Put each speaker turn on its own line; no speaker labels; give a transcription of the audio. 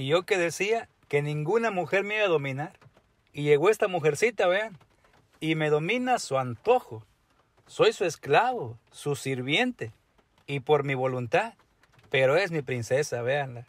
Y yo que decía que ninguna mujer me iba a dominar. Y llegó esta mujercita, vean, y me domina su antojo. Soy su esclavo, su sirviente, y por mi voluntad. Pero es mi princesa, veanla.